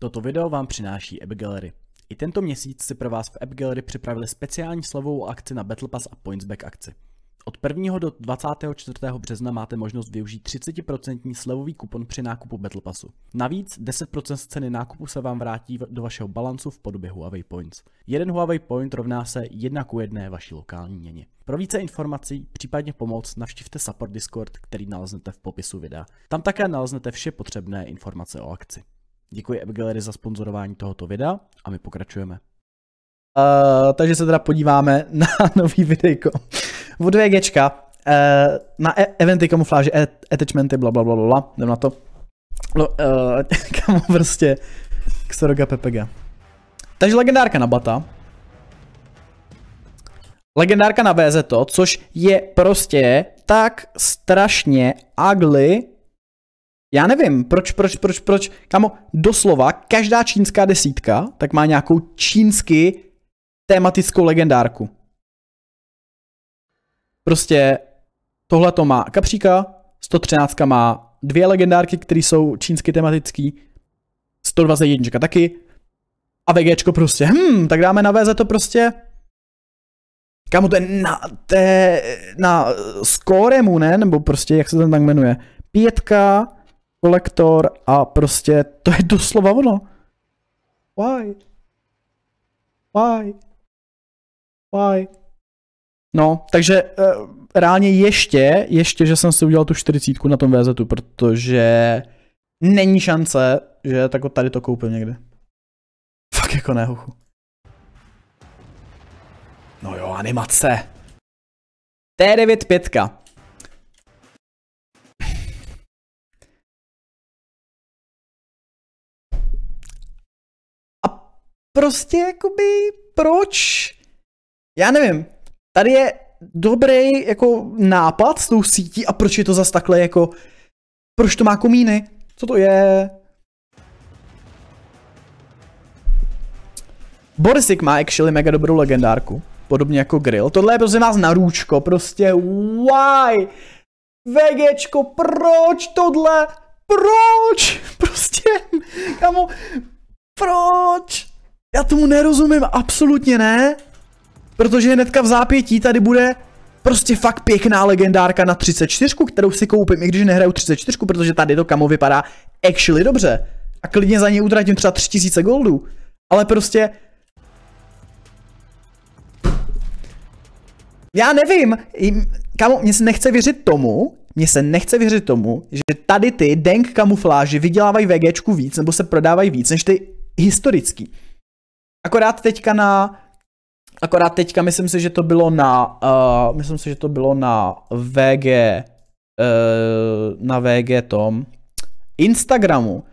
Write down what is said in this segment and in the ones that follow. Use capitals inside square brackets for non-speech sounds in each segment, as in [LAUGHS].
Toto video vám přináší App Gallery. I tento měsíc si pro vás v App Gallery připravili speciální slovou akci na Battle Pass a Pointsback akci. Od 1. do 24. března máte možnost využít 30% slevový kupon při nákupu Battle Passu. Navíc 10% z ceny nákupu se vám vrátí do vašeho balancu v podobě Huawei Points. Jeden Huawei Point rovná se 1 ku 1 vaší lokální měně. Pro více informací, případně pomoc, navštivte support Discord, který naleznete v popisu videa. Tam také naleznete vše potřebné informace o akci. Děkuji AppGallery za sponzorování tohoto videa a my pokračujeme. Uh, takže se teda podíváme [LAUGHS] na nový videjko. Od 2G, uh, eh, na e- eventy, kamufláže, e- attachmenty, bla, bla, bla, bla, jdem na to. No, uh, [LAUGHS] kam prostě, Xeroga PPG. Takže legendárka na Bata. Legendárka na VZ to, což je prostě tak strašně ugly já nevím, proč, proč, proč, proč, kamo, doslova každá čínská desítka tak má nějakou čínsky tématickou legendárku. Prostě tohle to má kapříka, 113 má dvě legendárky, které jsou čínsky tematický, 121 taky, a VG prostě, hm, tak dáme na VZ to prostě kamo, to je na, to je na skoremu, ne? Nebo prostě, jak se tam tak jmenuje? Pětka, kolektor a prostě to je doslova ono. Why? Why? Why? No, takže e, reálně ještě, ještě, že jsem si udělal tu 40 na tom VZ, protože není šance, že tak tady to koupím někde. Fakt jako ne, huchu. No jo, animace. T95. prostě jakoby proč? Já nevím, tady je dobrý jako nápad s tou sítí a proč je to zas takhle jako, proč to má komíny? Co to je? Borisik má actually mega dobrou legendárku. Podobně jako grill. Tohle je prostě vás na růčko, prostě why? Vegečko, proč tohle? Proč? [LAUGHS] Prostě, kamo, proč? Já tomu nerozumím, absolutně ne. Protože hnedka v zápětí tady bude prostě fakt pěkná legendárka na 34, kterou si koupím, i když nehraju 34, protože tady to kamo vypadá actually dobře. A klidně za ní utratím třeba 3000 goldů. Ale prostě... Já nevím, kamo, mě se nechce věřit tomu, mně se nechce věřit tomu, že tady ty denk kamufláži vydělávají VGčku víc, nebo se prodávají víc, než ty historický. Akorát teďka na Akorát teďka myslím si, že to bylo na, uh, myslím si, že to bylo na VG, uh, eh, na VG tom, Instagramu,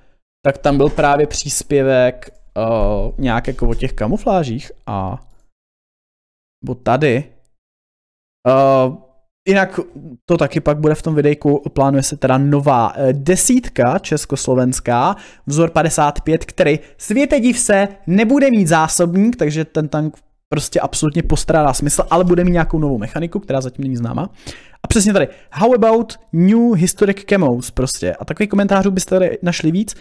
tak tam byl právě příspěvek uh, nějak jako o těch kamuflážích a, bo tady, uh, Jinak to taky pak bude v tom videjku, plánuje se teda nová eh, desítka československá, vzor 55, který světe div se nebude mít zásobník, takže ten tank prostě absolutně postrádá smysl, ale bude mít nějakou novou mechaniku, která zatím není známa. A přesně tady, how about new historic camos prostě. A takových komentářů byste tady našli víc.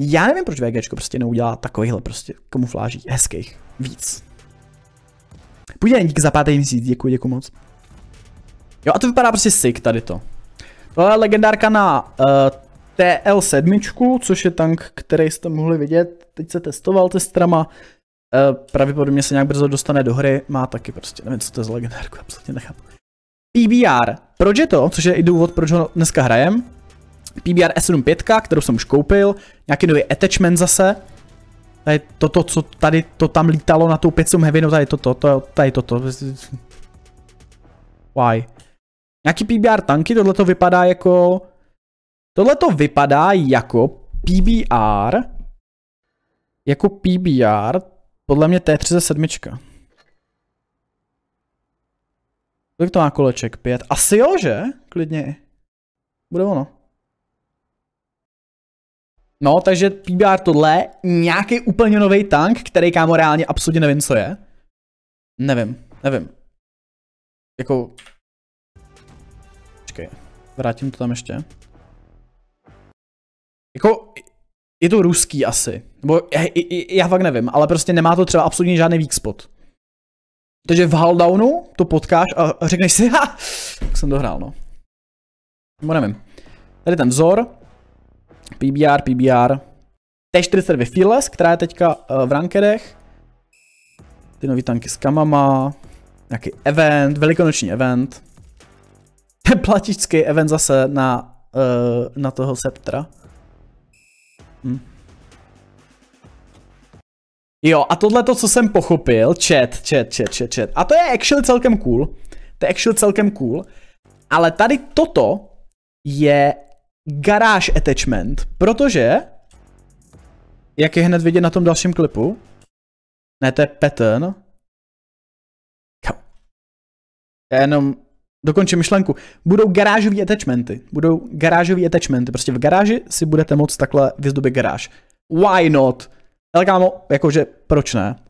Já nevím, proč VGčko prostě neudělá takovýhle prostě kamufláží hezkých víc. Půjde díky za pátý měsíc, děkuji, děkuji moc. Jo a to vypadá prostě sick tady to. Tohle je legendárka na uh, eh, TL7, což je tank, který jste mohli vidět. Teď se testoval testrama. Uh, pravděpodobně se nějak brzo dostane do hry. Má taky prostě, nevím, co to je za legendárku, [LAUGHS] absolutně nechápu. PBR. Proč je to? Což je i důvod, proč ho dneska hrajem. PBR s 75 kterou jsem už koupil. Nějaký nový attachment zase. Tady toto, co tady to tam lítalo na tou 500 heavy, no tady toto, to, tady toto. Why? Nějaký PBR tanky, tohle to vypadá jako... Tohle to vypadá jako PBR. Jako PBR, podle mě T37. Kolik to má koleček? Pět. Asi jo, že? Klidně. Bude ono. No, takže PBR tohle, nějaký úplně nový tank, který kámo reálně absolutně nevím, co je. Nevím, nevím. Jako, Počkej, vrátím to tam ještě. Jako, je to ruský asi. Nebo je, je, já fakt nevím, ale prostě nemá to třeba absolutně žádný weak spot. Takže v Haldownu to potkáš a řekneš si, ha, tak jsem dohrál, no. Nebo nevím. Tady ten vzor. PBR, PBR. T42 Fearless, která je teďka eh, v rankerech. Ty nový tanky s kamama. Nějaký event, velikonoční event. [LAUGHS] Platičský event zase na, uh, na toho Septra. Hm. Jo, a tohle to, co jsem pochopil, chat, chat, chat, chat, chat. A to je actually celkem cool. To je actually celkem cool. Ale tady toto je garáž attachment, protože, jak je hned vidět na tom dalším klipu, ne, to je pattern. Já jenom dokončím myšlenku, budou garážové attachmenty. Budou garážové attachmenty. Prostě v garáži si budete moct takhle vyzdobit garáž. Why not? Ale kámo, jakože proč ne?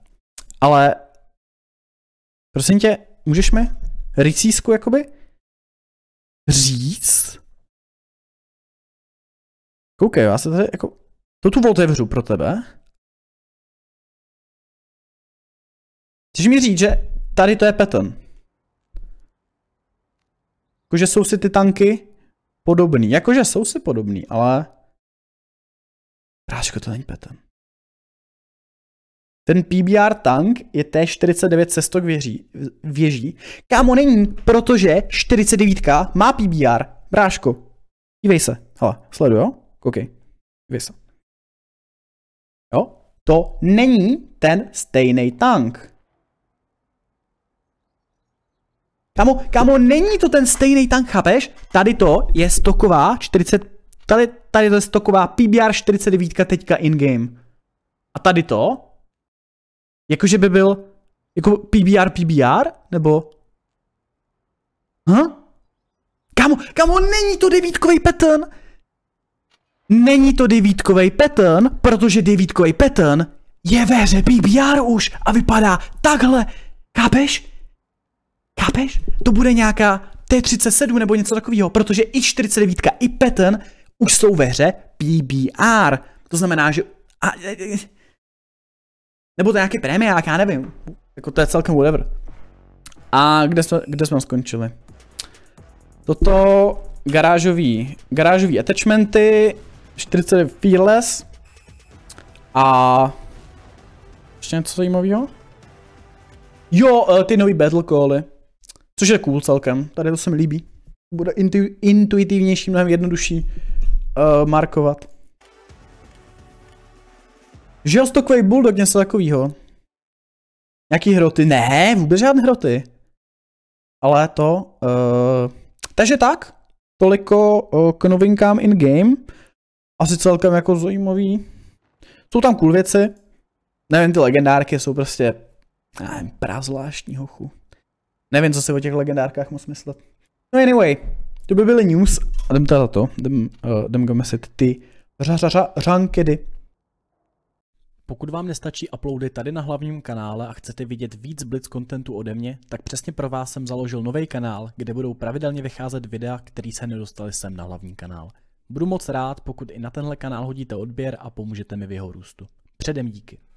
Ale prosím tě, můžeš mi rycísku jakoby říct? Koukej, já se tady jako... To tu otevřu pro tebe. Chceš mi říct, že tady to je pattern? Jakože jsou si ty tanky podobný. Jakože jsou si podobný, ale... Práško, to není petem. Ten PBR tank je T49 cestok věří, věží. Kámo, není, protože 49 má PBR. Bráško, dívej se. Hele, sleduj, jo? Koukej. Dívej se. Jo? To není ten stejný tank. Kamo, kamo, není to ten stejný tank, chápeš? Tady to je stoková 40, tady, tady to je stoková PBR 49 teďka in-game. A tady to? Jakože by byl, jako PBR, PBR? Nebo? Huh? Hm? Kamo, kamo, není to devítkový pattern! Není to devítkový pattern, protože devítkový pattern je ve hře PBR už a vypadá takhle. Chápeš? Chápeš? To bude nějaká T37 nebo něco takového, protože i 49 i Patton už jsou ve hře PBR. To znamená, že... A, nebo to je nějaký premiák, já nevím. Jako to je celkem whatever. A kde jsme, kde jsme skončili? Toto garážový, garážový attachmenty, 40 Fearless a ještě něco zajímavého? Jo, eh, ty nový Battle Cally. Což je cool celkem, tady to se mi líbí. Bude intu, intuitivnější, mnohem jednodušší uh, markovat. Žil stokový bulldog, něco takového. Jaký hroty? Ne, vůbec žádné hroty. Ale to... Uh, takže tak, toliko uh, k novinkám in-game. Asi celkem jako zajímavý. Jsou tam cool věci. Nevím, ty legendárky jsou prostě... Nevím, prazvláštní hochu. Nevím, co si o těch legendárkách moc myslet. No anyway, to by byly news. A jdem teda to, jdem, uh, jdem go mesit ty řankedy. Pokud vám nestačí uploady tady na hlavním kanále a chcete vidět víc Blitz kontentu ode mě, tak přesně pro vás jsem založil nový kanál, kde budou pravidelně vycházet videa, které se nedostali sem na hlavní kanál. Budu moc rád, pokud i na tenhle kanál hodíte odběr a pomůžete mi v jeho růstu. Předem díky.